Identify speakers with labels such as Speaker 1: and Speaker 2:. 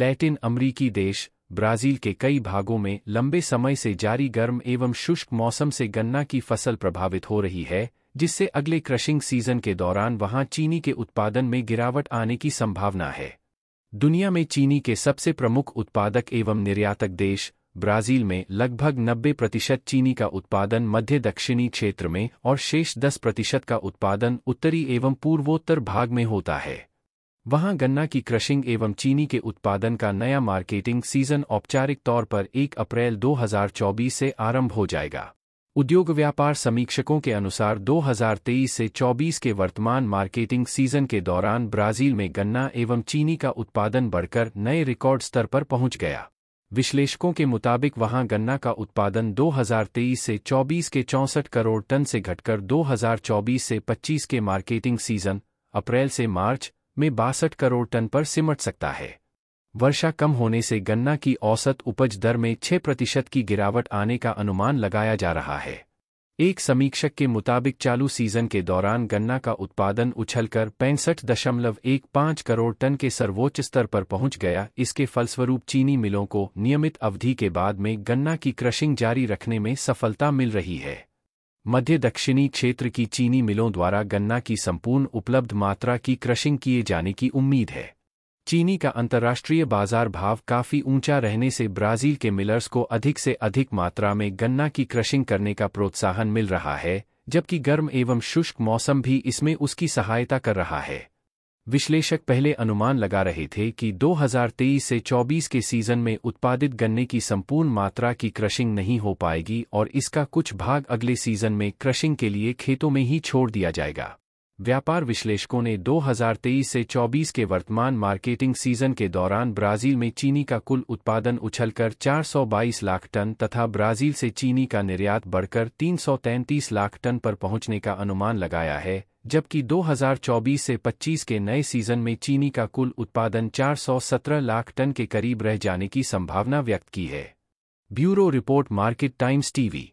Speaker 1: Latin अमरीकी देश Brazil के कई भागों में लंबे समय से जारी गर्म एवं शुष्क मौसम से गन्ना की फसल प्रभावित हो रही है जिससे अगले क्रशिंग सीजन के दौरान वहां चीनी के उत्पादन में गिरावट आने की संभावना है दुनिया में चीनी के सबसे प्रमुख उत्पादक एवं निर्यातक देश ब्राज़ील में लगभग 90 प्रतिशत चीनी का उत्पादन मध्य दक्षिणी क्षेत्र में और शेष 10 प्रतिशत का उत्पादन उत्तरी एवं पूर्वोत्तर भाग में होता है वहां गन्ना की क्रशिंग एवं चीनी के उत्पादन का नया मार्केटिंग सीजन औपचारिक तौर पर 1 अप्रैल 2024 से आरंभ हो जाएगा उद्योग व्यापार समीक्षकों के अनुसार 2023 से 24 के वर्तमान मार्केटिंग सीजन के दौरान ब्राजील में गन्ना एवं चीनी का उत्पादन बढ़कर नए रिकॉर्ड स्तर पर पहुंच गया विश्लेषकों के मुताबिक वहां गन्ना का उत्पादन 2023 से 24 के चौंसठ करोड़ टन से घटकर 2024 से 25 के मार्केटिंग सीजन अप्रैल से मार्च में बासठ करोड़ टन पर सिमट सकता है वर्षा कम होने से गन्ना की औसत उपज दर में 6 प्रतिशत की गिरावट आने का अनुमान लगाया जा रहा है एक समीक्षक के मुताबिक चालू सीजन के दौरान गन्ना का उत्पादन उछलकर पैंसठ दशमलव एक पाँच करोड़ टन के सर्वोच्च स्तर पर पहुंच गया इसके फलस्वरूप चीनी मिलों को नियमित अवधि के बाद में गन्ना की क्रशिंग जारी रखने में सफलता मिल रही है मध्य दक्षिणी क्षेत्र की चीनी मिलों द्वारा गन्ना की संपूर्ण उपलब्ध मात्रा की क्रशिंग किए जाने की उम्मीद है चीनी का अंतर्राष्ट्रीय बाजार भाव काफी ऊंचा रहने से ब्राजील के मिलर्स को अधिक से अधिक मात्रा में गन्ना की क्रशिंग करने का प्रोत्साहन मिल रहा है जबकि गर्म एवं शुष्क मौसम भी इसमें उसकी सहायता कर रहा है विश्लेषक पहले अनुमान लगा रहे थे कि 2023 से 24 के सीजन में उत्पादित गन्ने की संपूर्ण मात्रा की क्रशिंग नहीं हो पाएगी और इसका कुछ भाग अगले सीजन में क्रशिंग के लिए खेतों में ही छोड़ दिया जाएगा व्यापार विश्लेषकों ने 2023 से 24 के वर्तमान मार्केटिंग सीजन के दौरान ब्राजील में चीनी का कुल उत्पादन उछलकर 422 लाख टन तथा ब्राजील से चीनी का निर्यात बढ़कर 333 लाख टन पर पहुंचने का अनुमान लगाया है जबकि 2024 से 25 के नए सीजन में चीनी का कुल उत्पादन 417 लाख टन के करीब रह जाने की संभावना व्यक्त की है bureau report Market Times TV